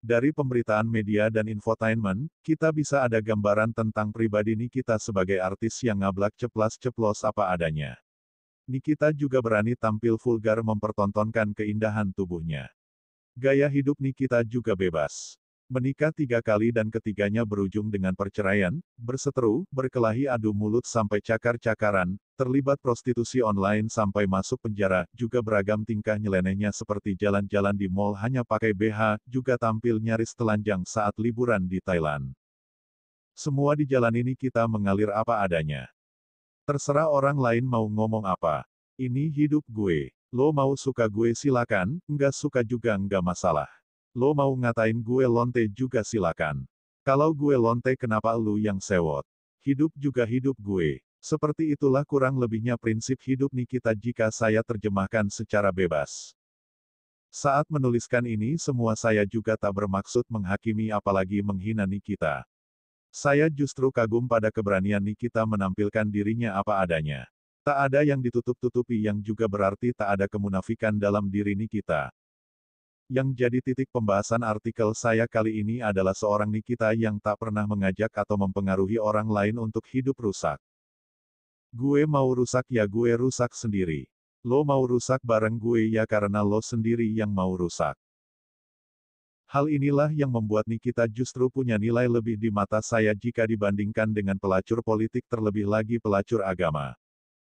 Dari pemberitaan media dan infotainment, kita bisa ada gambaran tentang pribadi Nikita sebagai artis yang ngablak ceplas-ceplos apa adanya. Nikita juga berani tampil vulgar mempertontonkan keindahan tubuhnya. Gaya hidup Nikita juga bebas. Menikah tiga kali dan ketiganya berujung dengan perceraian, berseteru, berkelahi adu mulut sampai cakar-cakaran, terlibat prostitusi online sampai masuk penjara, juga beragam tingkah nyelenehnya seperti jalan-jalan di mall hanya pakai BH, juga tampil nyaris telanjang saat liburan di Thailand. Semua di jalan ini kita mengalir apa adanya. Terserah orang lain mau ngomong apa. Ini hidup gue. Lo mau suka gue silakan, nggak suka juga nggak masalah. Lo mau ngatain gue lonte juga silakan. Kalau gue lonte kenapa lu yang sewot? Hidup juga hidup gue. Seperti itulah kurang lebihnya prinsip hidup Nikita jika saya terjemahkan secara bebas. Saat menuliskan ini semua saya juga tak bermaksud menghakimi apalagi menghina Nikita. Saya justru kagum pada keberanian Nikita menampilkan dirinya apa adanya. Tak ada yang ditutup-tutupi yang juga berarti tak ada kemunafikan dalam diri Nikita. Yang jadi titik pembahasan artikel saya kali ini adalah seorang Nikita yang tak pernah mengajak atau mempengaruhi orang lain untuk hidup rusak. Gue mau rusak ya gue rusak sendiri. Lo mau rusak bareng gue ya karena lo sendiri yang mau rusak. Hal inilah yang membuat Nikita justru punya nilai lebih di mata saya jika dibandingkan dengan pelacur politik terlebih lagi pelacur agama.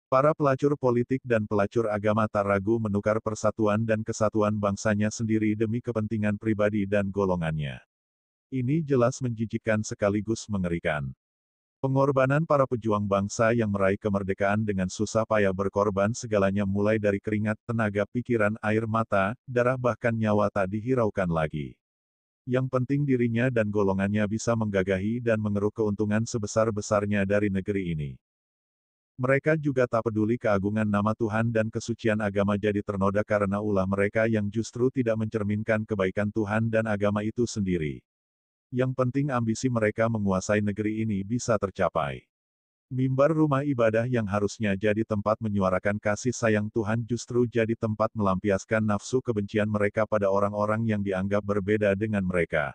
Para pelacur politik dan pelacur agama tak ragu menukar persatuan dan kesatuan bangsanya sendiri demi kepentingan pribadi dan golongannya. Ini jelas menjijikkan sekaligus mengerikan. Pengorbanan para pejuang bangsa yang meraih kemerdekaan dengan susah payah berkorban segalanya mulai dari keringat, tenaga, pikiran, air mata, darah bahkan nyawa tak dihiraukan lagi. Yang penting dirinya dan golongannya bisa menggagahi dan mengeruk keuntungan sebesar-besarnya dari negeri ini. Mereka juga tak peduli keagungan nama Tuhan dan kesucian agama jadi ternoda karena ulah mereka yang justru tidak mencerminkan kebaikan Tuhan dan agama itu sendiri yang penting ambisi mereka menguasai negeri ini bisa tercapai. Mimbar rumah ibadah yang harusnya jadi tempat menyuarakan kasih sayang Tuhan justru jadi tempat melampiaskan nafsu kebencian mereka pada orang-orang yang dianggap berbeda dengan mereka.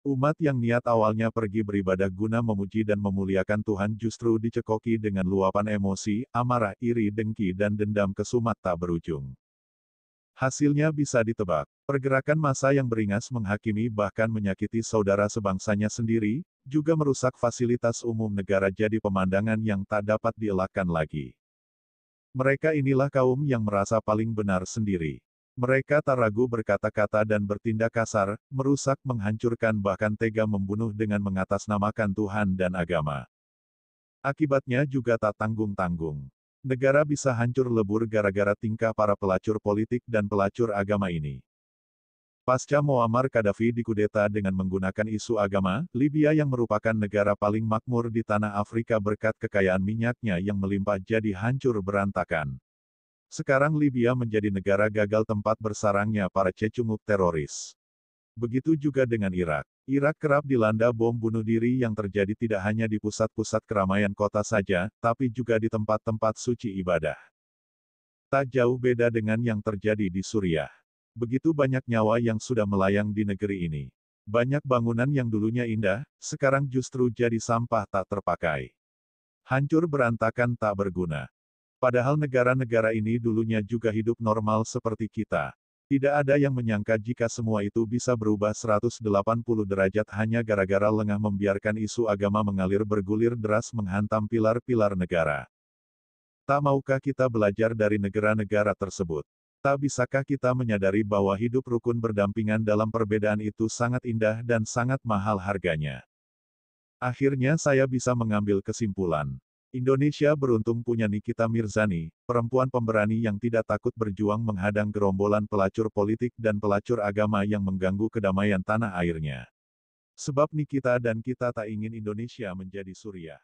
Umat yang niat awalnya pergi beribadah guna memuji dan memuliakan Tuhan justru dicekoki dengan luapan emosi, amarah, iri, dengki dan dendam kesumat tak berujung. Hasilnya bisa ditebak. Pergerakan massa yang beringas menghakimi bahkan menyakiti saudara sebangsanya sendiri, juga merusak fasilitas umum negara jadi pemandangan yang tak dapat dielakkan lagi. Mereka inilah kaum yang merasa paling benar sendiri. Mereka tak ragu berkata-kata dan bertindak kasar, merusak menghancurkan bahkan tega membunuh dengan mengatasnamakan Tuhan dan agama. Akibatnya juga tak tanggung-tanggung. Negara bisa hancur lebur gara-gara tingkah para pelacur politik dan pelacur agama ini. Pasca Muammar Gaddafi dikudeta dengan menggunakan isu agama, Libya yang merupakan negara paling makmur di tanah Afrika berkat kekayaan minyaknya yang melimpah jadi hancur berantakan. Sekarang Libya menjadi negara gagal tempat bersarangnya para cecunguk teroris. Begitu juga dengan Irak. Irak kerap dilanda bom bunuh diri yang terjadi tidak hanya di pusat-pusat keramaian kota saja, tapi juga di tempat-tempat suci ibadah. Tak jauh beda dengan yang terjadi di Suriah. Begitu banyak nyawa yang sudah melayang di negeri ini. Banyak bangunan yang dulunya indah, sekarang justru jadi sampah tak terpakai. Hancur berantakan tak berguna. Padahal negara-negara ini dulunya juga hidup normal seperti kita. Tidak ada yang menyangka jika semua itu bisa berubah 180 derajat hanya gara-gara lengah membiarkan isu agama mengalir bergulir deras menghantam pilar-pilar negara. Tak maukah kita belajar dari negara-negara tersebut? Tak bisakah kita menyadari bahwa hidup rukun berdampingan dalam perbedaan itu sangat indah dan sangat mahal harganya? Akhirnya saya bisa mengambil kesimpulan. Indonesia beruntung punya Nikita Mirzani, perempuan pemberani yang tidak takut berjuang menghadang gerombolan pelacur politik dan pelacur agama yang mengganggu kedamaian tanah airnya. Sebab Nikita dan kita tak ingin Indonesia menjadi Suriah.